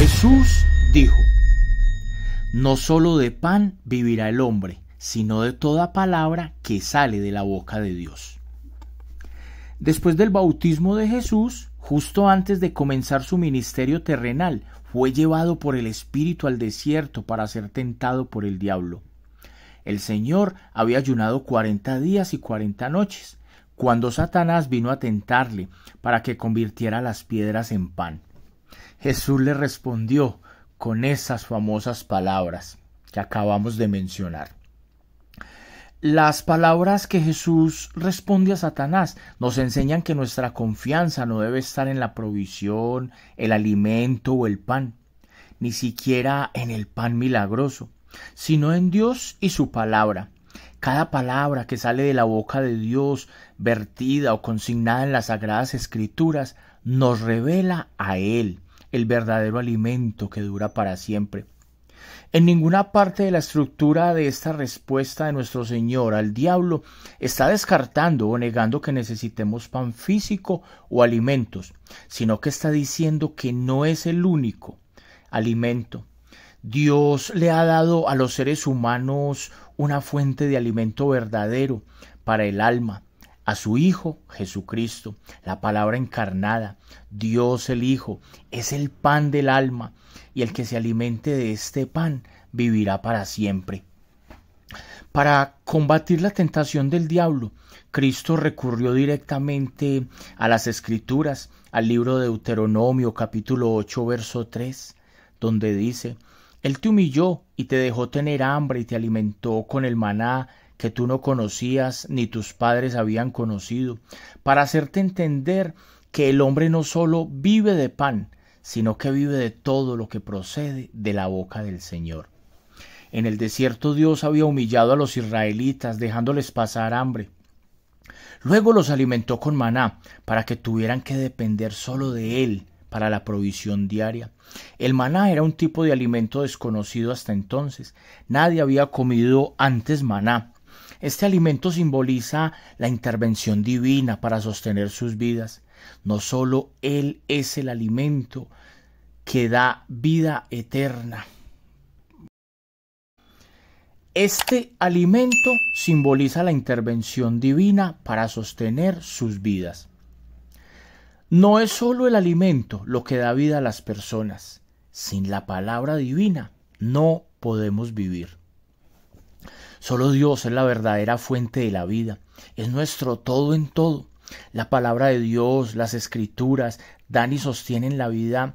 Jesús dijo, No solo de pan vivirá el hombre, sino de toda palabra que sale de la boca de Dios. Después del bautismo de Jesús, justo antes de comenzar su ministerio terrenal, fue llevado por el Espíritu al desierto para ser tentado por el diablo. El Señor había ayunado cuarenta días y cuarenta noches, cuando Satanás vino a tentarle para que convirtiera las piedras en pan. Jesús le respondió con esas famosas palabras que acabamos de mencionar. Las palabras que Jesús responde a Satanás nos enseñan que nuestra confianza no debe estar en la provisión, el alimento o el pan, ni siquiera en el pan milagroso, sino en Dios y su palabra. Cada palabra que sale de la boca de Dios, vertida o consignada en las sagradas escrituras, nos revela a Él, el verdadero alimento que dura para siempre. En ninguna parte de la estructura de esta respuesta de nuestro Señor al diablo está descartando o negando que necesitemos pan físico o alimentos, sino que está diciendo que no es el único alimento. Dios le ha dado a los seres humanos una fuente de alimento verdadero para el alma, a su Hijo Jesucristo, la palabra encarnada, Dios el Hijo, es el pan del alma, y el que se alimente de este pan vivirá para siempre. Para combatir la tentación del diablo, Cristo recurrió directamente a las Escrituras, al libro de Deuteronomio capítulo 8 verso 3, donde dice, Él te humilló y te dejó tener hambre y te alimentó con el maná que tú no conocías ni tus padres habían conocido, para hacerte entender que el hombre no solo vive de pan, sino que vive de todo lo que procede de la boca del Señor. En el desierto Dios había humillado a los israelitas, dejándoles pasar hambre. Luego los alimentó con maná, para que tuvieran que depender solo de Él para la provisión diaria. El maná era un tipo de alimento desconocido hasta entonces. Nadie había comido antes maná, este alimento simboliza la intervención divina para sostener sus vidas. No solo Él es el alimento que da vida eterna. Este alimento simboliza la intervención divina para sostener sus vidas. No es solo el alimento lo que da vida a las personas. Sin la palabra divina no podemos vivir. Solo Dios es la verdadera fuente de la vida, es nuestro todo en todo. La palabra de Dios, las escrituras, dan y sostienen la vida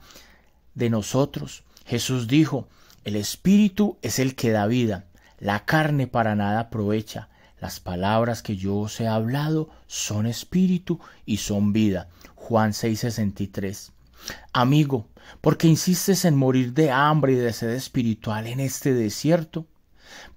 de nosotros. Jesús dijo, el espíritu es el que da vida, la carne para nada aprovecha. Las palabras que yo os he hablado son espíritu y son vida. Juan 6:63. Amigo, ¿por qué insistes en morir de hambre y de sed espiritual en este desierto?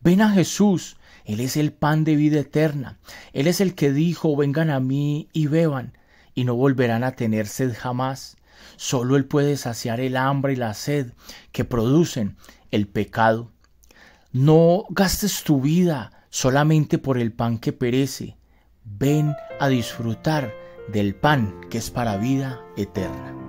Ven a Jesús, Él es el pan de vida eterna, Él es el que dijo, vengan a mí y beban, y no volverán a tener sed jamás. Solo Él puede saciar el hambre y la sed que producen el pecado. No gastes tu vida solamente por el pan que perece. Ven a disfrutar del pan que es para vida eterna.